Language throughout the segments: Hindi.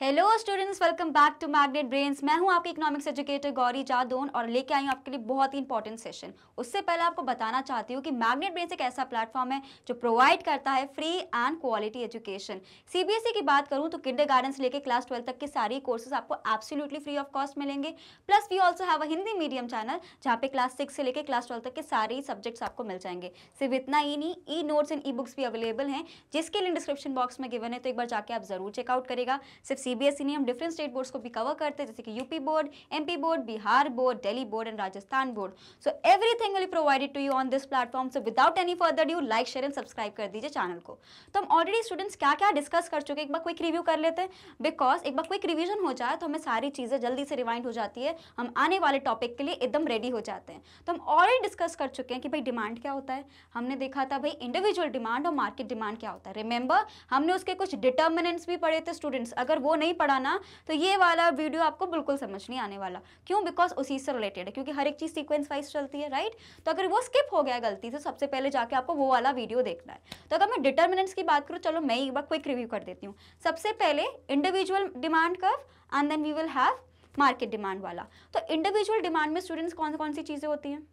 Hello students welcome back to Magnet Brains मैं हूं आपकी इकोनॉमिक्स एजुकेटर गौरी जादोन और लेके आई हूं आपके लिए बहुत ही इंपॉर्टेंट सेशन उससे पहले आपको बताना चाहती हूं कि मैग्नेट ब्रेन्स एक ऐसा प्लेटफॉर्म है जो प्रोवाइड करता है free and quality education CBSE की बात करूँ तो किंडर से लेकर क्लास ट्वेल्व तक के सारी कोर्सेज आपको एब्सोल्यूटली फ्री ऑफ कॉस्ट मिलेंगे plus we also have a Hindi medium channel जहाँ पे क्लास सिक्स से लेकर क्लास ट्वेल्व तक के सारे सब्जेक्ट्स आपको मिल जाएंगे सिर्फ इतना ही नहीं e notes and e books भी अवेलेबल हैं जिसके लिए डिस्क्रिप्शन बॉक्स में गिवन है तो एक बार जाके आप जरूर चेकआउट करेगा सिर्फ सीबीएसई e ने हम डिफरेंट स्टेट बोर्ड्स को भी कवर करते हैं जैसे कि UP board MP board Bihar board Delhi board and Rajasthan board so everything will provided to you on this platform so without any further due like share and subscribe कर दीजिए चैनल को तो हम ऑलरेडी स्टूडेंट्स क्या क्या डिस्कस कर चुके एक बार क्विक रिव्यू कर लेते हैं बिकॉज एक बार क्विक रिविजन हो जाए तो हमें सारी चीज़ें जल्दी से रिवाइंड हो जाती है हम आने वाले टॉपिक के लिए एकदम रेडी हो जाते हैं तो हम ऑलरेडी डिस्कस कर चुके हैं कि भाई डिमांड क्या होता है हमने देखा था भाई इंडिविजुअल डिमांड और मार्केट डिमांड क्या होता है रिमेंबर हमने उसके कुछ डिटर्मिनेंट्स भी पढ़े थे स्टूडेंट्स अगर वो नहीं पढ़ा ना तो ये वाला वीडियो आपको बिल्कुल समझ नहीं आने वाला क्यों बिकॉज उसी से रिलेटेड है क्योंकि हर एक चीज़ सीक्वेंस वाइज चलती है राइट तो अगर वो स्किप हो गया गलती से सबसे पहले जाके आपको वो वाला वीडियो देखना है तो अगर मैं डिटर्मिनेंट्स की बात करूँ चलो मैं एक बार क्विक रिव्यू कर देती हूँ सबसे पहले individual demand curve and then we will have market demand वाला तो इंडिविजुअल डिमांड में स्टूडेंट्स कौन कौन सी चीज़ें होती हैं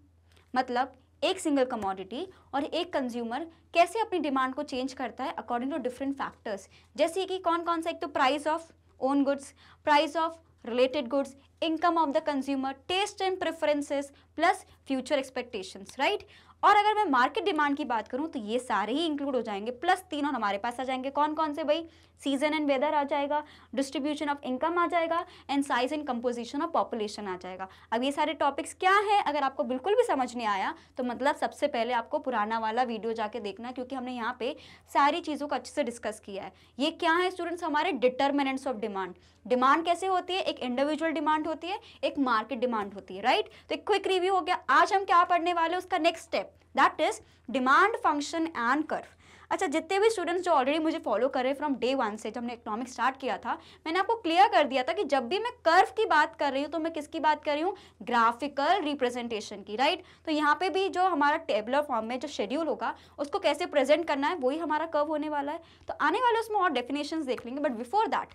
मतलब एक सिंगल कमोडिटी और एक कंज्यूमर कैसे अपनी डिमांड को चेंज करता है अकॉर्डिंग टू डिफरेंट फैक्टर्स जैसे कि कौन कौन सा एक तो price of own goods price of related goods income of the consumer taste and preferences plus future expectations right और अगर मैं मार्केट डिमांड की बात करूँ तो ये सारे ही इंक्लूड हो जाएंगे प्लस तीनों हमारे पास आ जाएंगे कौन कौन से भाई सीजन एंड वेदर आ जाएगा डिस्ट्रीब्यूशन ऑफ इनकम आ जाएगा and size and composition of population आ जाएगा अब ये सारे टॉपिक्स क्या है अगर आपको बिल्कुल भी समझ नहीं आया तो मतलब सबसे पहले आपको पुराना वाला वीडियो जाके देखना क्योंकि हमने यहाँ पे सारी चीज़ों को अच्छे से डिस्कस किया है ये क्या है स्टूडेंट्स हमारे डिटर्मिनेंट्स ऑफ डिमांड डिमांड कैसे होती है एक इंडिविजुअल डिमांड होती है एक मार्केट डिमांड होती है राइट तो एक क्विक रिव्यू हो गया आज हम क्या पढ़ने वाले उसका next step that is demand function and curve अच्छा जितने भी स्टूडेंट्स जो ऑलरेडी मुझे फॉलो कर रहे हैं फ्रॉम डे वन से जब हमने इकोनॉमिक स्टार्ट किया था मैंने आपको क्लियर कर दिया था कि जब भी मैं कर्व की बात कर रही हूँ तो मैं किसकी बात कर रही हूँ ग्राफिकल रिप्रेजेंटेशन की राइट तो यहाँ पे भी जो हमारा टेबलर फॉर्म में जो शेड्यूल होगा उसको कैसे प्रेजेंट करना है वही हमारा कर्व होने वाला है तो आने वाले उसमें और डेफिनेशन देख लेंगे but before that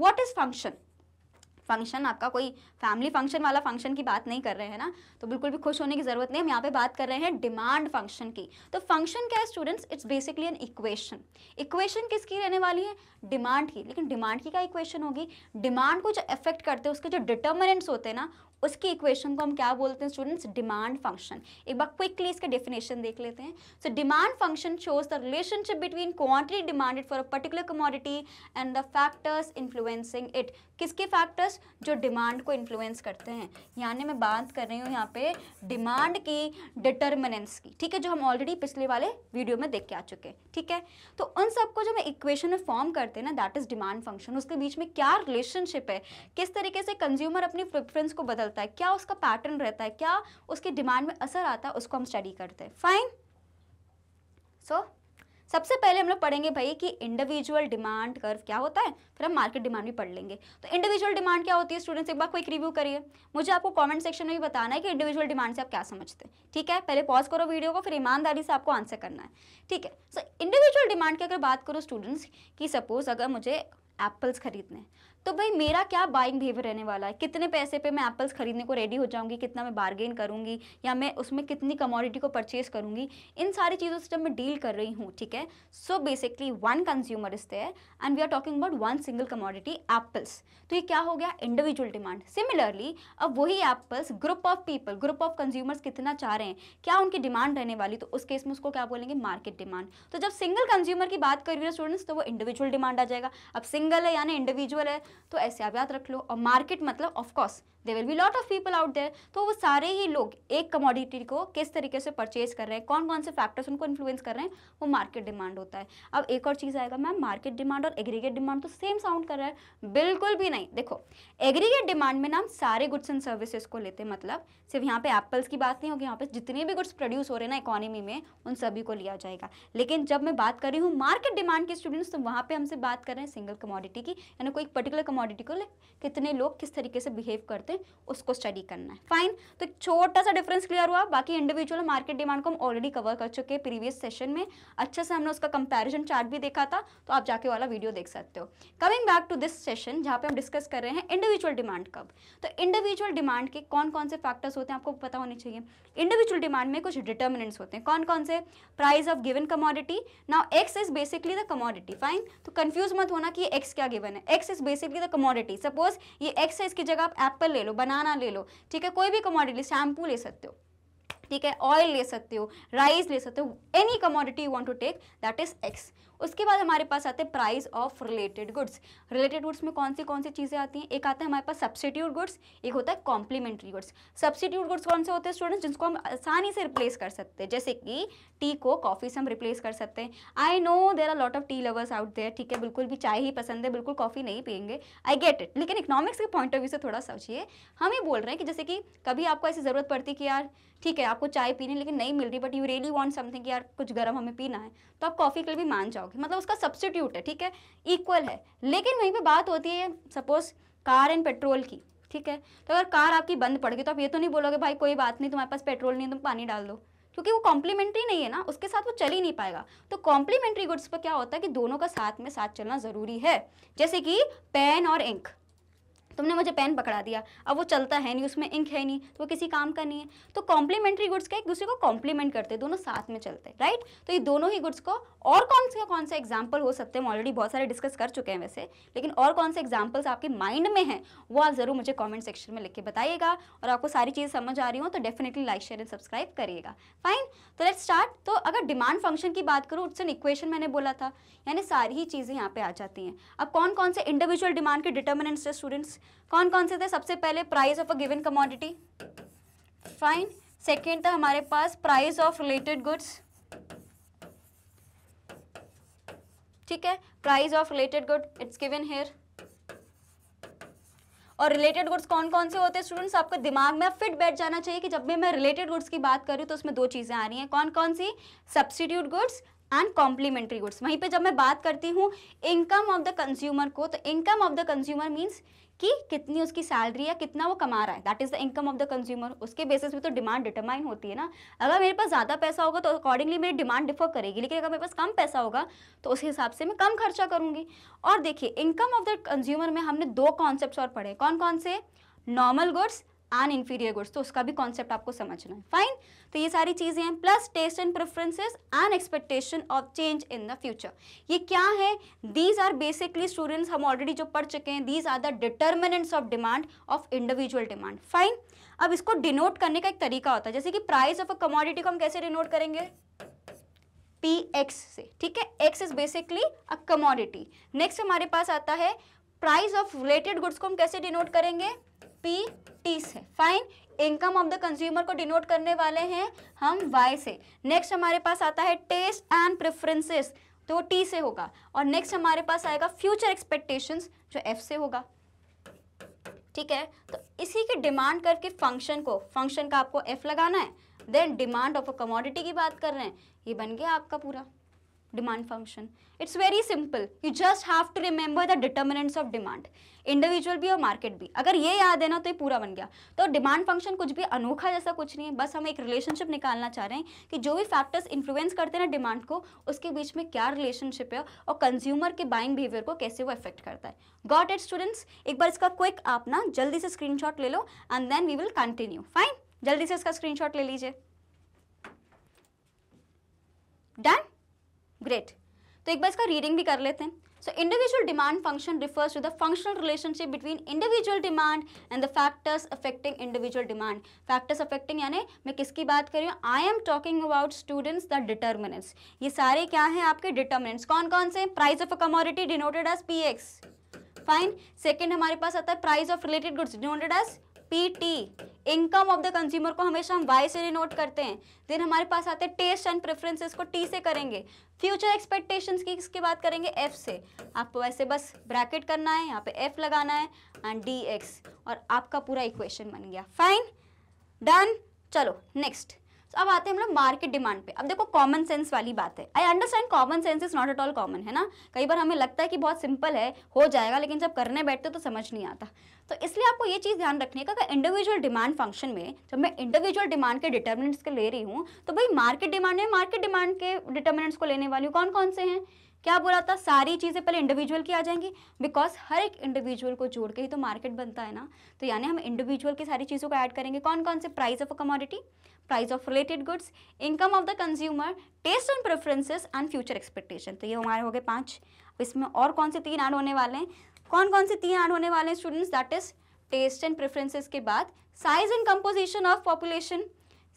what is function function आपका कोई फैमिली फंक्शन वाला फंक्शन की बात नहीं कर रहे हैं ना तो बिल्कुल भी खुश होने की ज़रूरत नहीं हम यहाँ पे बात कर रहे हैं डिमांड फंक्शन की तो फंक्शन क्या है students it's basically an equation equation किसकी रहने वाली है डिमांड की लेकिन डिमांड की क्या इक्वेशन होगी डिमांड को जो इफेक्ट करते हैं उसके जो डिटर्मिनेंट्स होते हैं ना उसकी इक्वेशन को हम क्या बोलते हैं स्टूडेंट्स डिमांड फंक्शन एक बार क्विकली इसके डेफिनेशन देख लेते हैं so demand function shows the relationship between quantity demanded for a particular commodity and the factors influencing it किसके फैक्टर्स जो डिमांड को इन्फ्लुएंस करते हैं यानी मैं बात कर रही हूँ यहाँ पे डिमांड की डिटर्मिनेंस की ठीक है जो हम ऑलरेडी पिछले वाले वीडियो में देख के आ चुके हैं ठीक है तो उन सबको जो हम इक्वेशन में फॉर्म करते हैं ना दैट इज डिमांड फंक्शन उसके बीच में क्या रिलेशनशिप है किस तरीके से कंज्यूमर अपनी प्रिफरेंस को बदल चलता है क्या उसका पैटर्न रहता है क्या उसके डिमांड में असर आता है उसको हम स्टडी करते हैं फाइन सो सबसे पहले हम लोग पढ़ेंगे भाई कि इंडिविजुअल डिमांड कर्व क्या होता है फिर हम मार्केट डिमांड भी पढ़ लेंगे तो इंडिविजुअल डिमांड क्या होती है स्टूडेंट्स एक बार क्विक रिव्यू करिए मुझे आपको कमेंट सेक्शन में भी बताना है कि इंडिविजुअल डिमांड से आप क्या समझते हैं ठीक है पहले पॉज करो वीडियो को फिर ईमानदारी से आपको आंसर करना है ठीक है सो इंडिविजुअल डिमांड की अगर बात करो स्टूडेंट्स की सपोज अगर मुझे एप्पल्स खरीदने तो भाई मेरा क्या बाइंग बिहेवियर रहने वाला है कितने पैसे पे मैं एप्पल्स खरीदने को रेडी हो जाऊंगी कितना मैं बार्गेन करूंगी या मैं उसमें कितनी कमोडिटी को परचेज करूंगी इन सारी चीज़ों से जब मैं डील कर रही हूँ ठीक है so basically one consumer is there and we are talking about one single commodity apples तो ये क्या हो गया इंडिविजुअल डिमांड सिमिलरली अब वही apples group of people group of consumers कितना चाह रहे हैं क्या उनकी डिमांड रहने वाली तो उस केस में उसको क्या बोलेंगे मार्केट डिमांड तो जब सिंगल कंज्यूमर की बात कर रही है स्टूडेंट्स तो वो इंडिविजुअल डिमांड आ जाएगा अब सिंगल है यानी इंडिविजुअल है तो ऐसे आप याद रख लो और मार्केट मतलब of course they will be lot of people out there तो वो सारे ही लोग एक कमोडिटी को किस तरीके से परचेज कर रहे हैं कौन कौन से फैक्टर्स उनको इन्फ्लुएंस कर रहे हैं वो मार्केट डिमांड होता है अब एक और चीज़ आएगा मैम मार्केट डिमांड और एग्रीगेट डिमांड तो सेम साउंड कर रहा है बिल्कुल भी नहीं देखो एग्रीगेट डिमांड में ना हम सारे गुड्स एंड सर्विसेज को लेते हैं मतलब सिर्फ यहाँ पे एप्पल्स की बात नहीं होगी यहाँ पे जितने भी गुड्स प्रोड्यूस हो रहे हैं ना इकोनॉमी में उन सभी को लिया जाएगा लेकिन जब मैं बात कर रही हूँ मार्केट डिमांड के स्टूडेंट्स तो वहाँ पर हमसे बात कर रहे हैं सिंगल कमोडिटी की यानी कोई पर्टिकुलर पर्टिकुलर कमोडिटी को ले कितने लोग किस तरीके से बिहेव करते हैं उसको स्टडी करना है फाइन तो एक छोटा सा डिफरेंस क्लियर हुआ बाकी इंडिविजुअल मार्केट डिमांड को हम ऑलरेडी कवर कर चुके हैं प्रीवियस सेशन में अच्छे से हमने उसका कंपेरिजन चार्ट भी देखा था तो आप जाके वाला वीडियो देख सकते हो coming back to this session जहाँ पे हम डिस्कस कर रहे हैं इंडिविजुअल डिमांड कब तो इंडिविजुअल डिमांड के कौन कौन से फैक्टर्स होते हैं आपको पता होने चाहिए इंडिविजुअल डिमांड में कुछ डिटर्मिनेंट्स होते हैं कौन कौन से price of given commodity now X is basically the commodity fine तो कन्फ्यूज मत होना कि एक्स क्या गिवन है X is basic should be the commodity ये एक्स है इसकी जगह आप एप्पल ले लो बनाना ले लो ठीक है कोई भी कमोडिटी शैम्पू ले सकते हो ठीक है ऑयल ले सकते हो राइस ले सकते हो any commodity you want to take that is X उसके बाद हमारे पास आते हैं price of related goods related goods में कौन सी कौन सी चीज़ें आती हैं एक आता है हमारे पास सब्सिट्यूट गुड्स एक होता है कॉम्प्लीमेंट्री गुड्स सब्सिट्यूट गुड्स कौन से होते हैं स्टूडेंट्स जिनको हम आसानी से रिप्लेस कर सकते हैं जैसे कि टी को कॉफ़ी से हम रिप्लेस कर सकते हैं I know there are lot of tea lovers out there ठीक है बिल्कुल भी चाय ही पसंद है बिल्कुल कॉफ़ी नहीं पियेंगे आई गेट इट लेकिन इकोनॉमिक्स के पॉइंट ऑफ व्यू से थोड़ा सोचिए हम ये बोल रहे हैं कि जैसे कि कभी आपको ऐसी ज़रूरत पड़ती कि यार ठीक है आपको चाय पीनी लेकिन नहीं मिल रही but you really want something कि यार कुछ गर्म हमें पीना है तो आप कॉफ़ी के लिए भी मान जाओ करोगे मतलब उसका सब्सिट्यूट है ठीक है इक्वल है लेकिन वहीं पे बात होती है सपोज कार एंड पेट्रोल की ठीक है तो अगर कार आपकी बंद पड़ गई तो आप ये तो नहीं बोलोगे भाई कोई बात नहीं तुम्हारे पास पेट्रोल नहीं तुम पानी डाल दो क्योंकि वो कॉम्प्लीमेंट्री नहीं है ना उसके साथ वो चल ही नहीं पाएगा तो कॉम्प्लीमेंट्री गुड्स पर क्या होता है कि दोनों का साथ में साथ चलना ज़रूरी है जैसे कि पेन और इंक तुमने मुझे पेन पकड़ा दिया अब वो चलता है नहीं उसमें इंक है नहीं तो वो किसी काम का नहीं है तो कॉम्प्लीमेंट्री गुड्स का एक दूसरे को कॉम्प्लीमेंट करते दोनों साथ में चलते राइट तो ये दोनों ही गुड्स को और कौन से कौन से एग्जाम्पल हो सकते हैं ऑलरेडी बहुत सारे डिस्कस कर चुके हैं वैसे लेकिन और कौन से एग्जाम्पल्स आपके माइंड में हैं वो आप ज़रूर मुझे कॉमेंट सेक्शन में लिख के बताइएगा और आपको सारी चीज़ समझ आ रही हो तो definitely like share and subscribe करिएगा फाइन तो लेट स्टार्ट तो अगर डिमांड फंक्शन की बात करूँ उससे इक्वेशन मैंने बोला था यानी सारी ही चीज़ें यहाँ पे आ जाती हैं अब कौन कौन से इंडिविजुअल डिमांड के डिटर्मिनेंट्स है स्टूडेंट्स कौन कौन से थे सबसे पहले price of a given commodity fine second था हमारे पास प्राइस ऑफ रिलेटेड गुड्स ठीक है price of related good it's given here और रिलेटेड गुड्स कौन कौन से होते हैं स्टूडेंट्स आपको दिमाग में फिट बैठ जाना चाहिए कि जब भी मैं रिलेटेड गुड्स की बात करूँ तो उसमें दो चीज़ें आ रही हैं कौन कौन सी substitute goods and complementary goods वहीं पे जब मैं बात करती हूँ इनकम ऑफ द कंज्यूमर को तो income of the consumer means कि कितनी उसकी सैलरी या कितना वो कमा रहा है that is the income of the consumer उसके बेसिस पे तो डिमांड डिटरमाइन होती है ना अगर मेरे पास ज़्यादा पैसा होगा तो अकॉर्डिंगली मेरी डिमांड डिफर करेगी लेकिन अगर मेरे पास कम पैसा होगा तो उस हिसाब से मैं कम खर्चा करूंगी और देखिए इनकम ऑफ द कंज्यूमर में हमने दो कॉन्सेप्ट और पढ़े कौन कौन से normal goods and inferior goods तो उसका भी कॉन्सेप्ट आपको समझना है फाइन तो ये सारी चीज़ें हैं plus taste and preferences and expectation of change in the future ये क्या है दीज आर बेसिकली स्टूडेंट्स हम ऑलरेडी जो पढ़ चुके हैं these are the determinants of demand of individual demand fine अब इसको डिनोट करने का एक तरीका होता है जैसे कि प्राइस ऑफ अ कमोडिटी को हम कैसे डिनोट करेंगे पी एक्स से ठीक है X is basically a commodity next हमारे पास आता है प्राइस ऑफ रिलेटेड गुड्स को हम कैसे डिनोट करेंगे पी टी से fine income of the consumer को डिनोट करने वाले हैं हम वाई से नेक्स्ट हमारे पास आता है टेस्ट एंड प्रेफरेंसेस तो वो टी से होगा और नेक्स्ट हमारे पास आएगा फ्यूचर एक्सपेक्टेशंस जो एफ से होगा ठीक है तो इसी के डिमांड करके फंक्शन को फंक्शन का आपको एफ लगाना है then demand of a commodity की बात कर रहे हैं ये बन गया आपका पूरा demand function. It's very simple. You just have to remember the determinants of demand. Individual भी और मार्केट भी अगर ये याद है ना तो ये पूरा बन गया तो डिमांड फंक्शन कुछ भी अनोखा जैसा कुछ नहीं है बस हम एक रिलेशनशिप निकालना चाह रहे हैं कि जो भी फैक्टर्स इन्फ्लुएंस करते हैं ना डिमांड को उसके बीच में क्या रिलेशनशिप है और कंज्यूमर के बाइंग बिहेवियर को कैसे वो इफेक्ट करता है गॉट इट स्टूडेंट्स एक बार इसका क्विक आप ना जल्दी से स्क्रीन ले लो and then we will continue fine जल्दी से इसका स्क्रीन ले लीजिए डन ग्रेट तो एक बार इसका रीडिंग भी कर लेते हैं so individual demand function refers to the functional relationship between individual demand and the factors affecting individual demand factors affecting यानी मैं किसकी बात कर रही हूँ I am talking about students the determinants ये सारे क्या हैं आपके डिटर्मिनेंट्स कौन कौन से price of a commodity denoted as P X fine second हमारे पास आता है price of related goods denoted as PT income of the consumer को हमेशा हम वाई से डिनोट करते हैं देन हमारे पास आते हैं टेस्ट एंड प्रेफरेंसेस को टी से करेंगे फ्यूचर एक्सपेक्टेशंस की किसकी बात करेंगे एफ से आपको वैसे बस ब्रैकेट करना है यहाँ पे एफ लगाना है एंड डी एक्स और आपका पूरा इक्वेशन बन गया फाइन डन चलो नेक्स्ट तो अब आते हैं हम लोग मार्केट डिमांड पे अब देखो कॉमन सेंस वाली बात है I understand common sense is not at all common है ना कई बार हमें लगता है कि बहुत सिंपल है हो जाएगा लेकिन जब करने बैठते हो तो समझ नहीं आता तो इसलिए आपको ये चीज़ ध्यान रखने का कि इंडिविजुअल डिमांड फंक्शन में जब मैं इंडिविजुअल डिमांड के डिटर्मिनेंट्स के ले रही हूँ तो भाई मार्केट डिमांड में मार्केट डिमांड के डिटर्मिनेंट्स को लेने वाली कौन कौन से हैं क्या बोला था सारी चीज़ें पहले इंडिविजुअल की आ जाएंगी बिकॉज हर एक इंडिविजुअल को जोड़ के ही तो मार्केट बनता है ना तो यानी हम इंडिविजुअल की सारी चीज़ों को ऐड करेंगे कौन कौन से price of a commodity price of related goods income of the consumer taste and preferences and future expectation तो ये हमारे हो गए पाँच इसमें और कौन से तीन ऐड होने वाले हैं कौन कौन से तीन ऐड होने वाले हैं students that is taste and preferences के बाद size and composition of population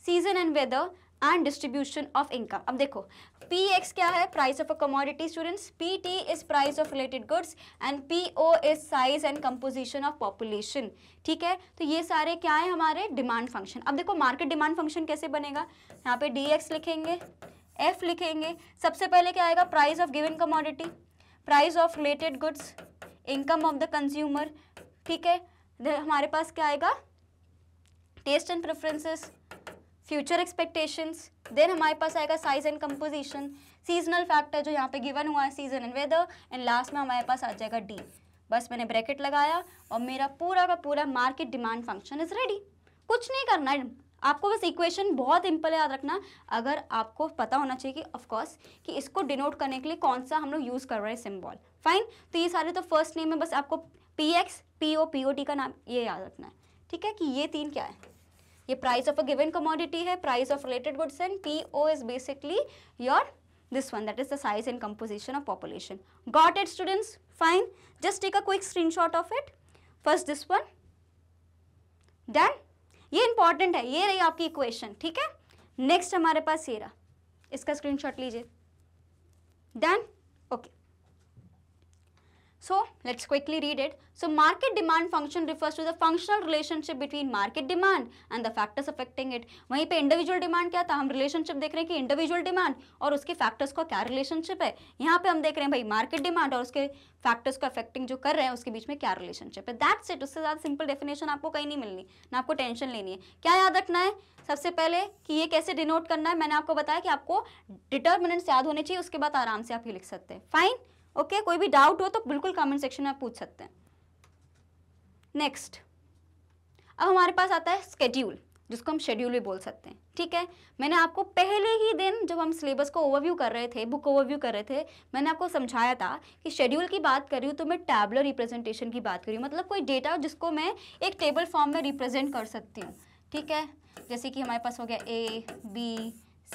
season and weather and distribution of income अब देखो पी एक्स क्या है price of a commodity students P T is price of related goods and P O is size and composition of population ठीक है तो ये सारे क्या है हमारे डिमांड फंक्शन अब देखो मार्केट डिमांड फंक्शन कैसे बनेगा यहाँ पे डी एक्स लिखेंगे एफ लिखेंगे सबसे पहले क्या आएगा price of given commodity price of related goods income of the consumer ठीक है हमारे पास क्या आएगा taste and preferences future expectations then हमारे पास आएगा size and composition seasonal factor जो यहाँ पे गिवन हुआ है season and weather and last में हमारे पास आ जाएगा डी बस मैंने ब्रैकेट लगाया और मेरा पूरा का पूरा market demand function is ready कुछ नहीं करना है आपको बस इक्वेशन बहुत सिंपल याद रखना अगर आपको पता होना चाहिए कि ऑफकोर्स कि इसको डिनोट करने के लिए कौन सा हम लोग यूज़ कर रहे हैं सिम्बॉल फाइन तो ये सारे तो फर्स्ट नेम है बस आपको P X P O P O T का नाम ये याद रखना है ठीक है कि ये तीन क्या है ये price of a given commodity है price of related goods and P O is basically your this one that is the size and composition of population got it students fine just take a quick screen shot of it first this one done ये इंपॉर्टेंट है ये रही आपकी इक्वेशन ठीक है नेक्स्ट हमारे पास ये रहा इसका स्क्रीन शॉट लीजिए done okay So let's quickly read it. So market demand function refers to the functional relationship between market demand and the factors affecting it. wahi pe individual demand kya tha hum relationship dekh rahe hain ki individual demand aur uske factors ka kya relationship hai yahan pe hum dekh rahe hain bhai market demand aur uske factors ka affecting jo kar rahe hain uske beech mein kya relationship hai That's it usse zyada simple definition aapko कहीं nahi milni na aapko tension leni hai kya yaad rakhna hai सबसे पहले कि ये कैसे डिनोट करना है मैंने आपको बताया कि आपको डिटर्मिनेंट्स याद होने चाहिए उसके बाद आराम से आप ये लिख सकते हैं फाइन ओके okay? कोई भी डाउट हो तो बिल्कुल कमेंट सेक्शन में पूछ सकते हैं नेक्स्ट अब हमारे पास आता है स्केड्यूल जिसको हम शेड्यूल भी बोल सकते हैं ठीक है मैंने आपको पहले ही दिन जब हम सिलेबस को ओवरव्यू कर रहे थे बुक ओवरव्यू कर रहे थे मैंने आपको समझाया था कि शेड्यूल की बात कर रही हूँ तो मैं टैबलर रिप्रेजेंटेशन की बात कर रही हूँ मतलब कोई डेटा जिसको मैं एक टेबल फॉर्म में रिप्रेजेंट कर सकती हूँ ठीक है जैसे कि हमारे पास हो गया ए बी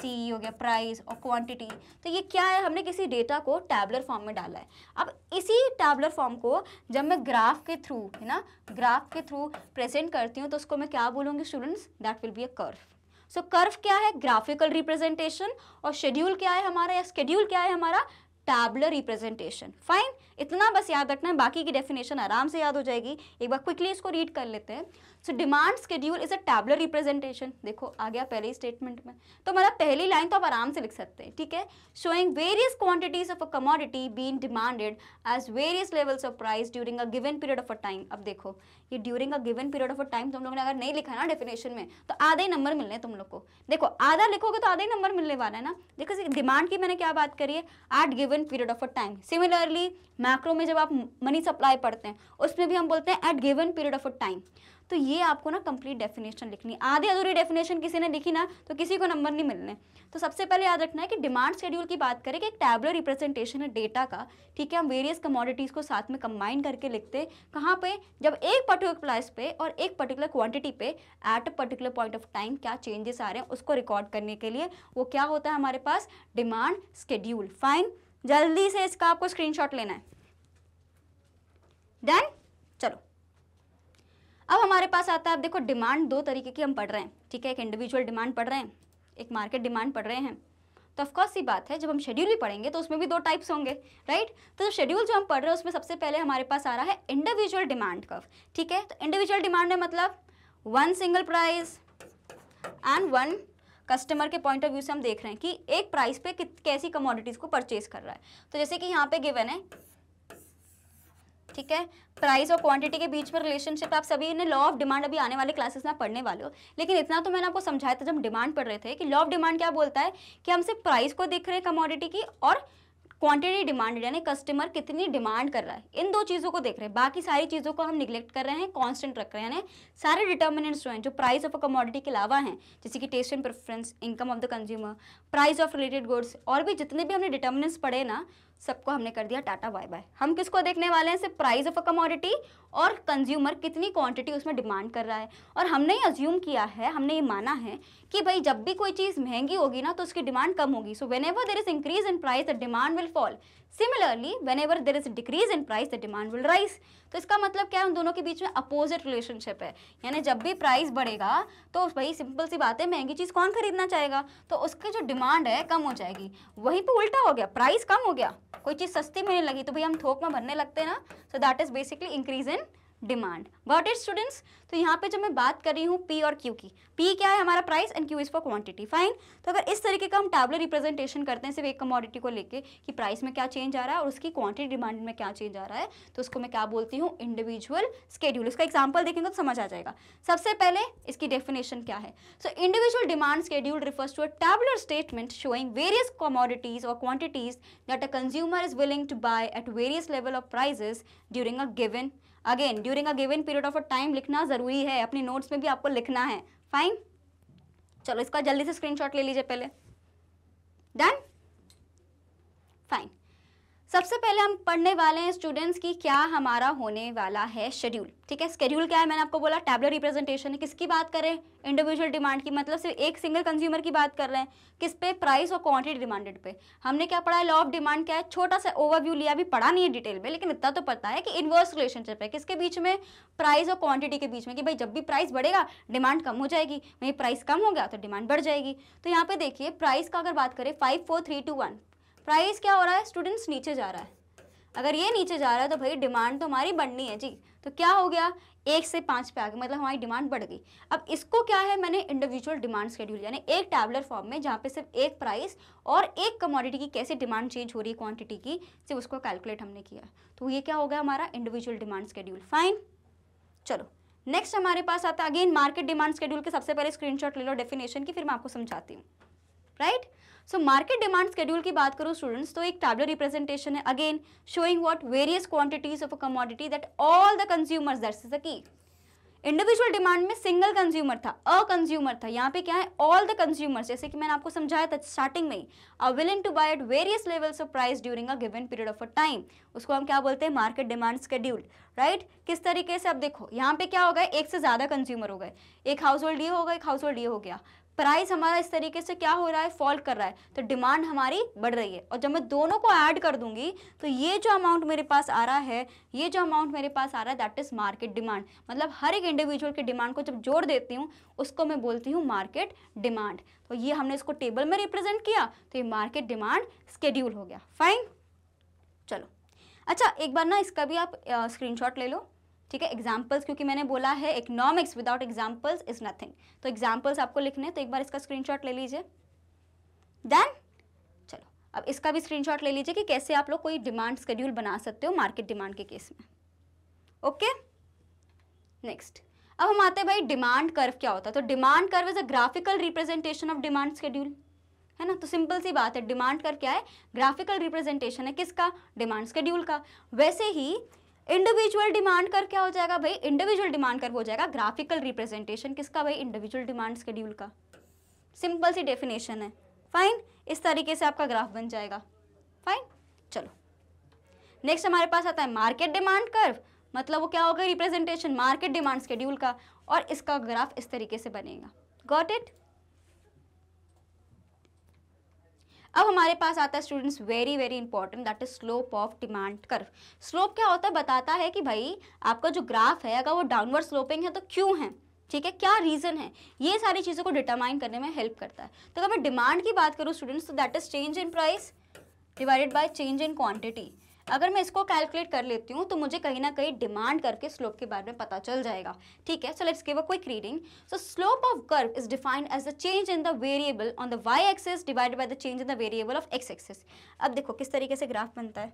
सी e हो गया प्राइस और क्वांटिटी तो ये क्या है हमने किसी डेटा को टैबलर फॉर्म में डाला है अब इसी टैबलर फॉर्म को जब मैं ग्राफ के थ्रू है ना ग्राफ के थ्रू प्रेजेंट करती हूँ तो उसको मैं क्या बोलूँगी students that will be a curve so curve क्या है ग्राफिकल रिप्रेजेंटेशन और शेड्यूल क्या है हमारा या स्केड्यूल क्या है हमारा टैबलर रिप्रेजेंटेशन फाइन इतना बस याद रखना है बाकी की डेफिनेशन आराम से याद हो जाएगी एक बार क्विकली इसको रीड कर लेते हैं so demand schedule is a tabular representation देखो आ गया पहले ही स्टेटमेंट में तो मतलब पहली लाइन तो आप आराम से लिख सकते हैं ठीक है showing various quantities of a commodity been demanded as various levels of price during a given period of a time अब देखो ये during a given period of a time तुम लोगों ने अगर नहीं लिखा ना डेफिनेशन में तो आधा ही नंबर मिलने तुम लोग को देखो आधा लिखोगे तो आधा ही नंबर मिलने वाला है ना देखो डिमांड की मैंने क्या बात करी है at given period of a time similarly macro में जब आप मनी सप्लाई पढ़ते हैं उसमें भी हम बोलते हैं at given period of a time तो ये आपको ना कंप्लीट डेफिनेशन लिखनी आधी अधूरी डेफिनेशन किसी ने लिखी ना तो किसी को नंबर नहीं मिलने तो सबसे पहले याद रखना है कि डिमांड शेड्यूल की बात करें कि एक टैबलर रिप्रेजेंटेशन है डेटा का ठीक है हम वेरियस कमोडिटीज़ को साथ में कंबाइन करके लिखते कहाँ पे जब एक पर्टिकुलर प्राइस पे और एक पर्टिकुलर क्वांटिटी पे at a particular point of time क्या चेंजेस आ रहे हैं उसको रिकॉर्ड करने के लिए वो क्या होता है हमारे पास डिमांड स्केड्यूल फाइन जल्दी से इसका आपको स्क्रीन लेना है डन चलो अब हमारे पास आता है आप देखो डिमांड दो तरीके की हम पढ़ रहे हैं ठीक है एक इंडिविजुअल डिमांड पढ़ रहे हैं एक मार्केट डिमांड पढ़ रहे हैं तो ऑफकोर्स ये बात है जब हम शेड्यूल ही पढ़ेंगे तो उसमें भी दो टाइप्स होंगे राइट तो जो शेड्यूल जो हम पढ़ रहे हैं उसमें सबसे पहले हमारे पास आ रहा है इंडिविजुअल डिमांड कर्व ठीक है तो इंडिविजुअल डिमांड में मतलब one single price and one customer के पॉइंट ऑफ व्यू से हम देख रहे हैं कि एक प्राइस पे कैसी कमोडिटीज़ को परचेज कर रहा है तो जैसे कि यहाँ पे गिवन है ठीक है प्राइस और क्वांटिटी के बीच में रिलेशनशिप आप सभी ने लॉ ऑफ डिमांड अभी आने वाले क्लासेस में पढ़ने वाले हो लेकिन इतना तो मैंने आपको समझाया था जब डिमांड पढ़ रहे थे कि लॉ ऑफ डिमांड क्या बोलता है कि हम सिर्फ प्राइस को देख रहे हैं कमोडिटी की और क्वांटिटी डिमांड यानी कस्टमर कितनी डिमांड कर रहा है इन दो चीज़ों को देख रहे हैं बाकी सारी चीज़ों को हम निगलेक्ट कर रहे हैं कांस्टेंट रख रहे हैं यानी सारे डिटर्मिनेंट्स जो हैं जो प्राइस ऑफ अ कमोडिटी के अलावा हैं जैसे कि taste and preference income of the consumer price of related goods और भी जितने भी हमने डिटर्मिनेंट्स पढ़े ना सबको हमने कर दिया टाटा बाय बाय हम किसको देखने वाले हैं सिर्फ प्राइस ऑफ अ कमोडिटी और कंज्यूमर कितनी क्वांटिटी उसमें डिमांड कर रहा है और हमने ये अज्यूम किया है हमने ये माना है कि भाई जब भी कोई चीज़ महंगी होगी ना तो उसकी डिमांड कम होगी so whenever there is increase in price the demand will fall similarly whenever there is decrease in price the demand will rise तो इसका मतलब क्या है उन दोनों के बीच में अपोजिट रिलेशनशिप है यानी जब भी प्राइस बढ़ेगा तो भाई सिंपल सी बात है महंगी चीज़ कौन खरीदना चाहेगा तो उसकी जो डिमांड है कम हो जाएगी वहीं पर उल्टा हो गया प्राइस कम हो गया कोई चीज़ सस्ती मिलने लगी तो भाई हम थोक में भरने लगते हैं ना so that is basically increase in demand what it students तो यहाँ पे जब मैं बात कर रही हूँ पी और क्यू की पी क्या है हमारा price and Q is for quantity fine तो अगर इस तरीके का हम टैबलेट रिप्रेजेंटेशन करते हैं सिर्फ एक कमोडिटी को लेके कि प्राइस में क्या चेंज आ रहा है और उसकी क्वांटिटी डिमांड में क्या चेंज आ रहा है तो उसको मैं क्या बोलती हूँ इंडिविजुअल स्केड्यूल इसका एग्जाम्पल देखेंगे तो समझ आ जाएगा सबसे पहले इसकी डेफिनेशन क्या है so individual demand schedule refers to a tabular statement showing various commodities और quantities that a consumer is willing to buy at various level of prices during a given again during a given period of a time लिखना जरूरी है अपनी नोट्स में भी आपको लिखना है फाइन चलो इसका जल्दी से स्क्रीनशॉट ले लीजिए पहले डन फाइन सबसे पहले हम पढ़ने वाले हैं स्टूडेंट्स की क्या हमारा होने वाला है शेड्यूल ठीक है स्केड्यूल क्या है मैंने आपको बोला टैबलेट रिप्रेजेंटेशन है किसकी बात करें इंडिविजुअल डिमांड की मतलब सिर्फ एक सिंगल कंज्यूमर की बात कर रहे हैं किस पे प्राइस और क्वांटिटी डिमांडेड पे हमने क्या पढ़ा है लॉ ऑफ डिमांड क्या है छोटा सा ओवरव्यू लिया अभी पढ़ा नहीं है डिटेल में लेकिन इतना तो पता है कि इन्वर्स रिलेशनशिप है किसके बीच में प्राइस और क्वांटिटी के बीच में कि भाई जब भी प्राइस बढ़ेगा डिमांड कम हो जाएगी वही प्राइस कम हो गया तो डिमांड बढ़ जाएगी तो यहाँ पे देखिए प्राइस का अगर बात करें five four three two one price क्या हो रहा है स्टूडेंट्स नीचे जा रहा है अगर ये नीचे जा रहा है तो भाई डिमांड तो हमारी बढ़नी है जी तो क्या हो गया एक से पाँच पे आ गए मतलब हमारी डिमांड बढ़ गई अब इसको क्या है मैंने इंडिविजुअल डिमांड शेड्यूल यानी एक टैबलर फॉर्म में जहाँ पे सिर्फ एक प्राइस और एक कमोडिटी की कैसे डिमांड चेंज हो रही है क्वान्टिटी की सिर्फ उसको कैलकुलेट हमने किया तो ये क्या हो गया हमारा इंडिविजुअल डिमांड शेड्यूल फाइन चलो नेक्स्ट हमारे पास आता है अगेन मार्केट डिमांड शेड्यूल के सबसे पहले स्क्रीनशॉट ले लो डेफिनेशन की फिर मैं आपको समझाती हूँ right right? So market demand schedule की बात करूँ स्टूडेंट्स तो एक टैबलो रिप्रेजेंटेशन है again showing what various quantities of a commodity that all the consumers is a की इंडिविजुअल डिमांड में सिंगल कंज्यूमर था अ कंज्यूमर था यहाँ पे क्या है ऑल द कंज्यूमर्स जैसे कि मैंने आपको समझाया था स्टार्टिंग में ही are willing to buy at various levels of price during a given period of a time उसको हम क्या बोलते हैं मार्केट डिमांड स्केड्यूल राइट किस तरीके से अब देखो यहाँ पे क्या हो गया एक से ज़्यादा कंज्यूमर हो गए एक हाउस होल्ड ये हो गया एक हाउस होल्ड ये हो गया प्राइस हमारा इस तरीके से क्या हो रहा है फॉल कर रहा है तो डिमांड हमारी बढ़ रही है और जब मैं दोनों को ऐड कर दूंगी तो ये जो अमाउंट मेरे पास आ रहा है ये जो अमाउंट मेरे पास आ रहा है दैट इज़ मार्केट डिमांड मतलब हर एक इंडिविजुअल की डिमांड को जब जोड़ देती हूँ उसको मैं बोलती हूँ मार्केट डिमांड तो ये हमने इसको टेबल में रिप्रेजेंट किया तो ये मार्केट डिमांड स्केड्यूल हो गया फाइन चलो अच्छा एक बार ना इसका भी आप स्क्रीन ले लो ठीक है एग्जाम्पल्स क्योंकि मैंने बोला है economics without examples is nothing तो एग्जाम्पल्स आपको लिखने तो एक बार इसका शॉट ले लीजिए देन चलो अब इसका भी शॉट ले लीजिए कि कैसे आप लोग कोई डिमांड स्कड्यूल बना सकते हो मार्केट डिमांड के केस में ओके नेक्स्ट अब हम आते हैं भाई डिमांड कर्व क्या होता है तो demand curve is a graphical representation of demand schedule है ना तो सिंपल सी बात है डिमांड कर्व क्या है ग्राफिकल रिप्रेजेंटेशन है किसका डिमांड स्केड्यूल का वैसे ही इंडिविजुअल डिमांड कर क्या हो जाएगा भाई इंडिविजुअल डिमांड कर हो जाएगा ग्राफिकल रिप्रेजेंटेशन किसका भाई इंडिविजुअल डिमांड स्केड्यूल का सिंपल सी डेफिनेशन है फाइन इस तरीके से आपका ग्राफ बन जाएगा फाइन चलो नेक्स्ट हमारे पास आता है मार्केट डिमांड कर मतलब वो क्या होगा रिप्रेजेंटेशन मार्केट डिमांड स्केड्यूल का और इसका ग्राफ इस तरीके से बनेगा गॉट इट अब हमारे पास आता है students very very important that is slope of demand curve slope क्या होता है बताता है कि भाई आपका जो ग्राफ है अगर वो डाउनवर्ड स्लोपिंग है तो क्यों है ठीक है क्या रीज़न है ये सारी चीज़ों को डिटरमाइन करने में हेल्प करता है तो अगर मैं डिमांड की बात करूँ स्टूडेंट्स तो that is change in price divided by change in quantity अगर मैं इसको कैलकुलेट कर लेती हूँ तो मुझे कहीं ना कहीं डिमांड करके स्लोप के बारे में पता चल जाएगा ठीक है so let's give a quick reading so slope of curve is defined as the change in the variable on the Y axis divided by the change in the variable of X axis अब देखो किस तरीके से ग्राफ बनता है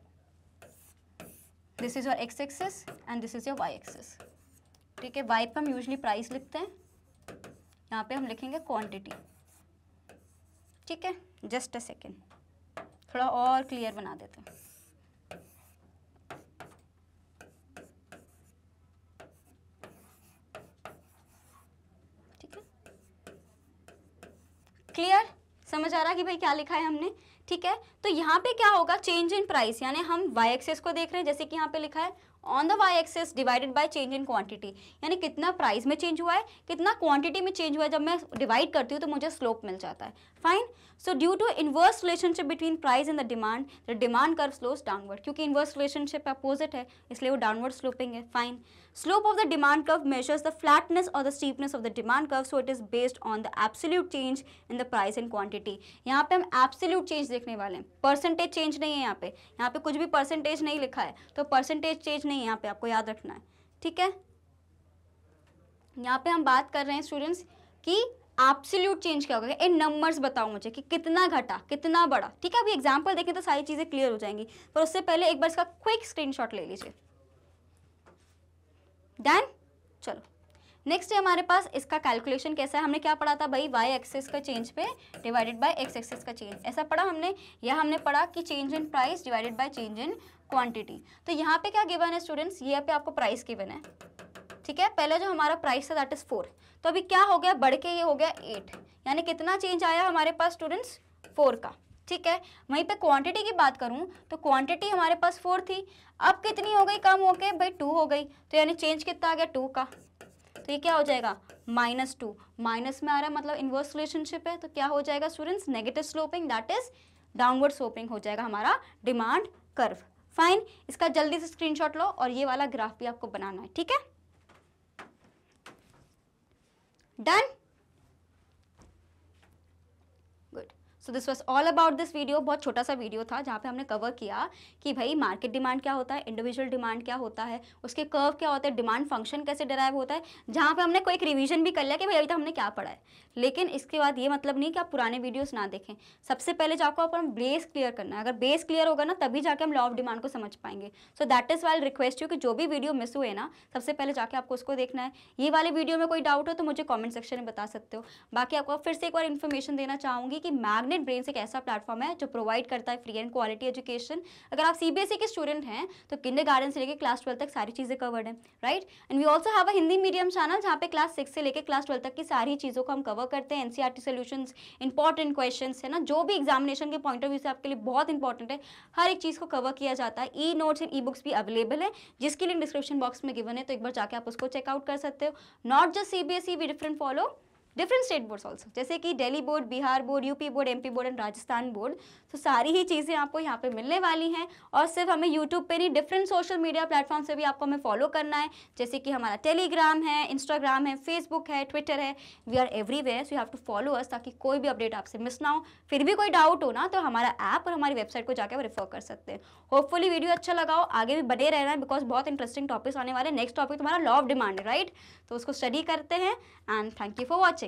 this is your X axis and this is your Y axis ठीक है वाई पर हम यूजली प्राइस लिखते हैं यहाँ पे हम लिखेंगे क्वांटिटी ठीक है जस्ट अ सेकेंड थोड़ा और क्लियर बना देते हैं क्लियर समझ आ रहा कि भाई क्या लिखा है हमने ठीक है तो यहाँ पे क्या होगा चेंज इन प्राइस यानी हम वाई एक्सेस को देख रहे हैं जैसे कि यहाँ पे लिखा है on the Y axis divided by change in quantity यानी कितना प्राइस में चेंज हुआ है कितना क्वांटिटी में चेंज हुआ है जब मैं डिवाइड करती हूँ तो मुझे स्लोप मिल जाता है fine so due to inverse relationship between price and the demand the demand curve slopes downward क्योंकि इन्वर्स रिलेशनशिप अपोजिट है इसलिए वो डाउनवर्ड स्लोपिंग है fine slope of the demand curve measures the flatness और the steepness of the demand curve so it is based on the absolute change in the price and quantity यहाँ पे हम एब्सोल्यूट चेंज देखने वाले हैं परसेंटेज चेंज नहीं है यहाँ पे यहाँ पे कुछ भी परसेंटेज नहीं लिखा है तो परसेंटेज चेंज नहीं है यहाँ पे आपको याद रखना है ठीक है यहाँ पे हम बात कर रहे हैं स्टूडेंट्स कि एब्सोल्यूट चेंज क्या होगा इन नंबर्स बताओ मुझे कि कितना घटा कितना बढ़ा ठीक है अभी एग्जाम्पल देखें तो सारी चीज़ें क्लियर हो जाएंगी पर उससे पहले एक बार इसका क्विक स्क्रीनशॉट ले लीजिए डन चलो नेक्स्ट है हमारे पास इसका कैलकुलेशन कैसा है हमने क्या पढ़ा था भाई वाई एक्सेस का चेंज पे डिवाइडेड बाय एक्स एक्सेस का चेंज ऐसा पढ़ा हमने या हमने पढ़ा कि change in price divided by change in quantity तो यहाँ पे क्या गिवन है स्टूडेंट्स ये पे आपको प्राइस गिवन है ठीक है पहले जो हमारा प्राइस था दैट इज़ फोर तो अभी क्या हो गया बढ़ के ये हो गया एट यानी कितना चेंज आया हमारे पास स्टूडेंट्स फोर का ठीक है वहीं पे क्वांटिटी की बात करूं तो क्वांटिटी हमारे पास फोर थी अब कितनी हो गई कम हो के भाई टू हो गई तो यानी चेंज कितना आ गया टू का तो ये क्या हो जाएगा माइनस टू माइनस में आ रहा है मतलब इन्वर्स रिलेशनशिप है तो क्या हो जाएगा students negative sloping that is downward sloping हो जाएगा हमारा डिमांड कर्व फाइन इसका जल्दी से स्क्रीनशॉट लो और ये वाला ग्राफ भी आपको बनाना है ठीक है done so this was all about this video बहुत छोटा सा वीडियो था जहाँ पे हमने कवर किया कि भाई मार्केट डिमांड क्या होता है इंडिविजुअल डिमांड क्या होता है उसके कर्व क्या होता है डिमांड फंक्शन कैसे डिराइव होता है जहाँ पे हमने कोई एक रिविजन भी कर लिया कि भाई अभी तक तो हमने क्या पढ़ा है लेकिन इसके बाद ये मतलब नहीं कि आप पुराने वीडियोस ना देखें सबसे पहले जाकर आपको अपन बेस क्लियर करना है अगर बेस क्लियर होगा ना तभी जाके हम लॉ ऑफ डिमांड को समझ पाएंगे so that is while request you कि जो भी वीडियो मिस हुए ना सबसे पहले जाके आपको उसको देखना है ये वाले वीडियो में कोई डाउट हो तो मुझे कॉमेंट सेक्शन में बता सकते हो बाकी आपको फिर से एक बार इन्फॉर्मेशन देना चाहूँगी कि मैग इंडियन ब्रेन एक ऐसा प्लेटफॉर्म है जो प्रोवाइड करता है फ्री एंड क्वालिटी एजुकेशन अगर आप सीबीएसई e के स्टूडेंट हैं तो किंडर गार्डन से लेकर क्लास ट्वेल्थ तक सारी चीज़ें कवर्ड है right and we also have a Hindi medium channel जहाँ पे क्लास सिक्स से लेकर क्लास ट्वेल्थ तक की सारी चीज़ों को हम कवर करते हैं एनसीआरटी सोल्यूशन इंपॉर्टेंट क्वेश्चन है ना जो भी एग्जामिनेशन के पॉइंट ऑफ व्यू से आपके लिए बहुत इंपॉर्टेंट है हर एक चीज़ को कवर किया जाता है e notes and e books भी अवेलेबल है जिसकी लिंक डिस्क्रिप्शन बॉक्स में गिवन है तो एक बार जाकर आप उसको चेकआउट कर सकते हो not just C B S E we different follow different state boards also जैसे कि Delhi board Bihar board UP board MP board and Rajasthan board तो सारी ही चीज़ें आपको यहाँ पे मिलने वाली हैं और सिर्फ हमें यूट्यूब पे नहीं डिफरेंट सोशल मीडिया प्लेटफॉर्म से भी आपको हमें फॉलो करना है जैसे कि हमारा टेलीग्राम है इंस्टाग्राम है फेसबुक है ट्विटर है we are everywhere so you have to follow us ताकि कोई भी अपडेट आपसे मिस ना हो फिर भी कोई डाउट हो ना तो हमारा ऐप और हमारी वेबसाइट को जाकर रेफर कर सकते हैं होपफुली वीडियो अच्छा लगाओ आगे भी बने रहना है बिकॉज बहुत इंटरेस्टिंग टॉपिक्स आने वाले नेक्स्ट टॉपिक तुम्हारा लॉ ऑफ डिमांड है राइट तो उसको स्टडी करते हैं and thank you for watching